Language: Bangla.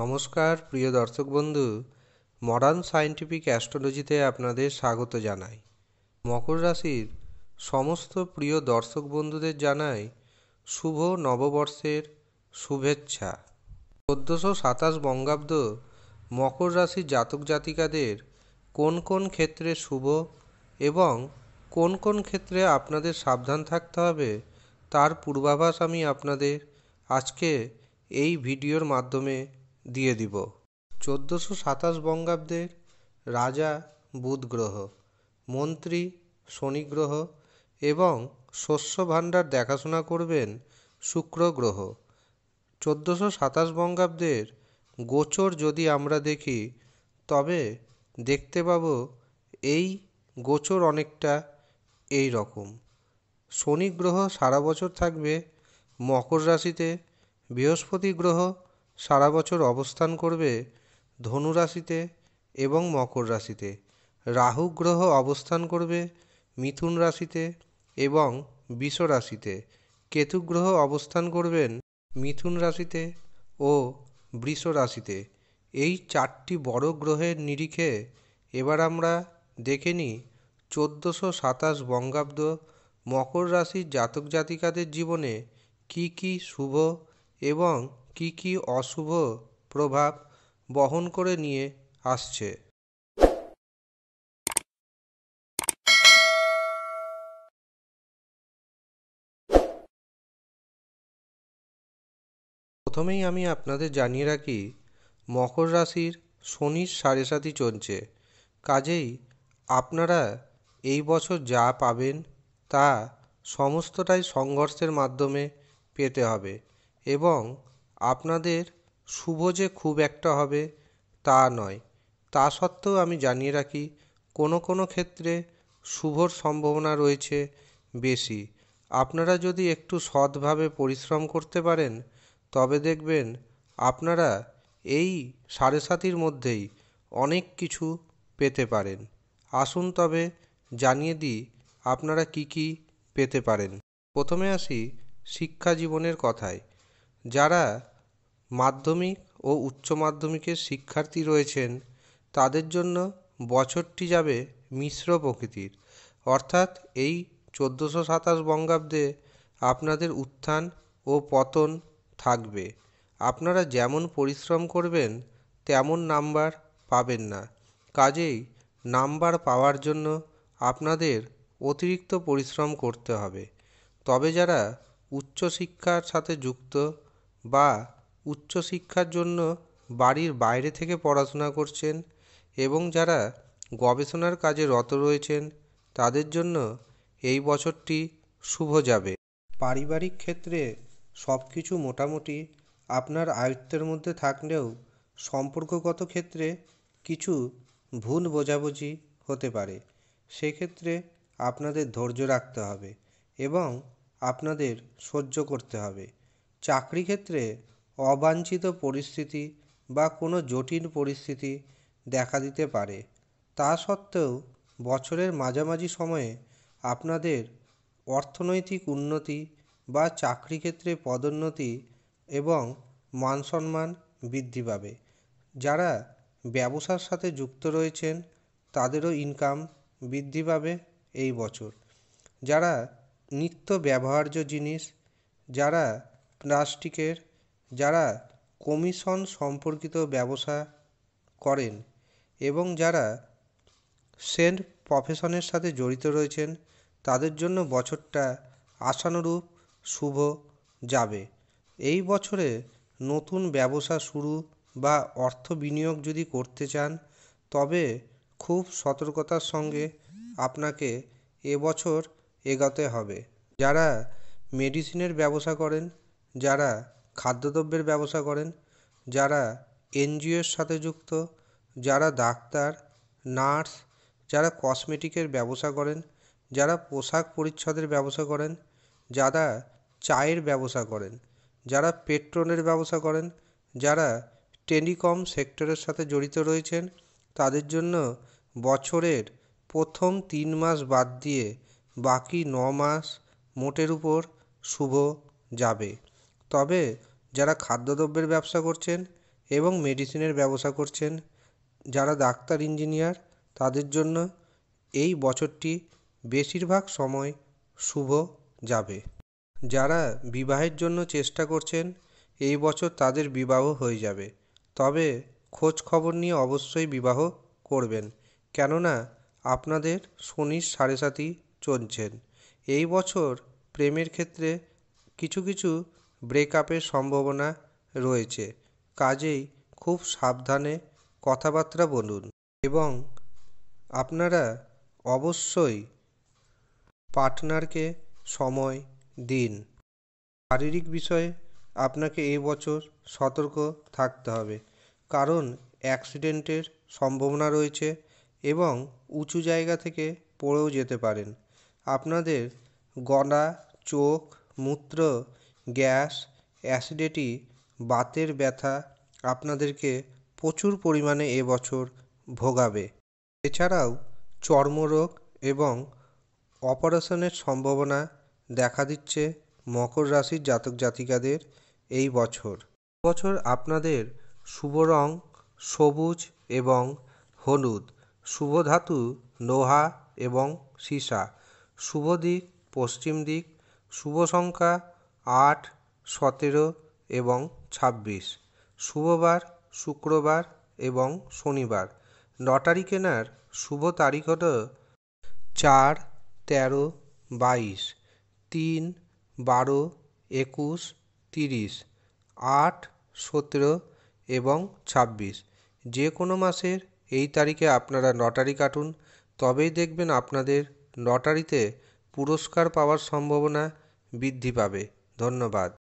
নমস্কার প্রিয় দর্শক বন্ধু মডার্ন সায়েন্টিফিক অ্যাস্ট্রোলজিতে আপনাদের স্বাগত জানাই মকর রাশির সমস্ত প্রিয় দর্শক বন্ধুদের জানাই শুভ নববর্ষের শুভেচ্ছা চোদ্দোশো সাতাশ বঙ্গাব্দ মকর রাশির জাতক জাতিকাদের কোন কোন ক্ষেত্রে শুভ এবং কোন কোন ক্ষেত্রে আপনাদের সাবধান থাকতে হবে তার পূর্বাভাস আমি আপনাদের আজকে এই ভিডিওর মাধ্যমে দিয়ে দিব চোদ্দোশো সাতাশ বঙ্গাব্দের রাজা বুধ গ্রহ মন্ত্রী শনি গ্রহ এবং শস্য ভাণ্ডার দেখাশোনা করবেন শুক্র গ্রহ চোদ্দোশো সাতাশ বঙ্গাব্দের গোচর যদি আমরা দেখি তবে দেখতে পাব এই গোচর অনেকটা এই রকম শনি গ্রহ সারা বছর থাকবে মকর রাশিতে বৃহস্পতি গ্রহ সারা বছর অবস্থান করবে ধনু রাশিতে এবং মকর রাশিতে রাহু গ্রহ অবস্থান করবে মিথুন রাশিতে এবং বিষ রাশিতে কেতু গ্রহ অবস্থান করবেন মিথুন রাশিতে ও বৃষ রাশিতে এই চারটি বড় গ্রহের নিরিখে এবার আমরা দেখে নিই চোদ্দোশো সাতাশ বঙ্গাব্দ মকর রাশির জাতক জাতিকাদের জীবনে কি কি শুভ এবং কী কী অশুভ প্রভাব বহন করে নিয়ে আসছে প্রথমেই আমি আপনাদের জানিয়ে রাখি মকর রাশির শনির সাড়ে সাথী চলছে কাজেই আপনারা এই বছর যা পাবেন তা সমস্তটাই সংঘর্ষের মাধ্যমে পেতে হবে এবং আপনাদের শুভ যে খুব একটা হবে তা নয় তা সত্ত্বেও আমি জানিয়ে রাখি কোনো কোনো ক্ষেত্রে শুভর সম্ভাবনা রয়েছে বেশি আপনারা যদি একটু সৎভাবে পরিশ্রম করতে পারেন তবে দেখবেন আপনারা এই সাড়ে সাতির মধ্যেই অনেক কিছু পেতে পারেন আসুন তবে জানিয়ে দিই আপনারা কি কি পেতে পারেন প্রথমে আসি শিক্ষা জীবনের কথায় যারা মাধ্যমিক ও উচ্চ মাধ্যমিকের শিক্ষার্থী রয়েছেন তাদের জন্য বছরটি যাবে মিশ্র প্রকৃতির অর্থাৎ এই চোদ্দোশো সাতাশ বঙ্গাব্দে আপনাদের উত্থান ও পতন থাকবে আপনারা যেমন পরিশ্রম করবেন তেমন নাম্বার পাবেন না কাজেই নাম্বার পাওয়ার জন্য আপনাদের অতিরিক্ত পরিশ্রম করতে হবে তবে যারা উচ্চশিক্ষার সাথে যুক্ত বা উচ্চশিক্ষার জন্য বাড়ির বাইরে থেকে পড়াশোনা করছেন এবং যারা গবেষণার কাজে রত রয়েছেন তাদের জন্য এই বছরটি শুভ যাবে পারিবারিক ক্ষেত্রে সব কিছু মোটামুটি আপনার আয়ত্তের মধ্যে থাকলেও সম্পর্কগত ক্ষেত্রে কিছু ভুল বোঝাবুঝি হতে পারে সেক্ষেত্রে আপনাদের ধৈর্য রাখতে হবে এবং আপনাদের সহ্য করতে হবে চাকরি ক্ষেত্রে অবাঞ্ছিত পরিস্থিতি বা কোনো জটিল পরিস্থিতি দেখা দিতে পারে তা সত্ত্বেও বছরের মাঝামাঝি সময়ে আপনাদের অর্থনৈতিক উন্নতি বা চাকরি ক্ষেত্রে পদোন্নতি এবং মান সম্মান বৃদ্ধি পাবে যারা ব্যবসার সাথে যুক্ত রয়েছেন তাদেরও ইনকাম বৃদ্ধি পাবে এই বছর যারা নিত্য ব্যবহার্য জিনিস যারা প্লাস্টিকের যারা কমিশন সম্পর্কিত ব্যবসা করেন এবং যারা সেন্ট প্রফেশনের সাথে জড়িত রয়েছেন তাদের জন্য বছরটা আশানুরূপ শুভ যাবে এই বছরে নতুন ব্যবসা শুরু বা অর্থ বিনিয়োগ যদি করতে চান তবে খুব সতর্কতার সঙ্গে আপনাকে এবছর এগোতে হবে যারা মেডিসিনের ব্যবসা করেন যারা খাদ্যদ্রব্যের ব্যবসা করেন যারা এনজিওর সাথে যুক্ত যারা ডাক্তার নার্স যারা কসমেটিকের ব্যবসা করেন যারা পোশাক পরিচ্ছদের ব্যবসা করেন যারা চায়ের ব্যবসা করেন যারা পেট্রোলের ব্যবসা করেন যারা টেলিকম সেক্টরের সাথে জড়িত রয়েছেন তাদের জন্য বছরের প্রথম তিন মাস বাদ দিয়ে বাকি ন মাস মোটের উপর শুভ যাবে তবে যারা খাদ্যদ্রব্যের ব্যবসা করছেন এবং মেডিসিনের ব্যবসা করছেন যারা ডাক্তার ইঞ্জিনিয়ার তাদের জন্য এই বছরটি বেশিরভাগ সময় শুভ যাবে যারা বিবাহের জন্য চেষ্টা করছেন এই বছর তাদের বিবাহ হয়ে যাবে তবে খোঁজ খবর নিয়ে অবশ্যই বিবাহ করবেন কেননা আপনাদের শনির সাড়ে সাথী চলছেন এই বছর প্রেমের ক্ষেত্রে কিছু কিছু ব্রেকআপের সম্ভাবনা রয়েছে কাজেই খুব সাবধানে কথাবার্তা বলুন এবং আপনারা অবশ্যই পার্টনারকে সময় দিন শারীরিক বিষয়ে আপনাকে এ বছর সতর্ক থাকতে হবে কারণ অ্যাক্সিডেন্টের সম্ভাবনা রয়েছে এবং উঁচু জায়গা থেকে পড়েও যেতে পারেন আপনাদের গলা চোখ মূত্র গ্যাস অ্যাসিডিটি বাতের ব্যথা আপনাদেরকে প্রচুর পরিমাণে এবছর ভোগাবে এছাড়াও চর্মরোগ এবং অপারেশনের সম্ভাবনা দেখা দিচ্ছে মকর রাশির জাতক জাতিকাদের এই বছর বছর আপনাদের শুভ রং সবুজ এবং হলুদ শুভ ধাতু লোহা এবং সীসা শুভ দিক পশ্চিম দিক শুভ সংখ্যা আট সতেরো এবং ছাব্বিশ শুভবার শুক্রবার এবং শনিবার লটারি কেনার শুভ তারিখ হল চার তেরো বাইশ তিন বারো একুশ তিরিশ আট সতেরো এবং ছাব্বিশ যে কোনো মাসের এই তারিখে আপনারা লটারি কাটুন তবেই দেখবেন আপনাদের লটারিতে পুরস্কার পাওয়ার সম্ভাবনা বৃদ্ধি পাবে ধন্যবাদ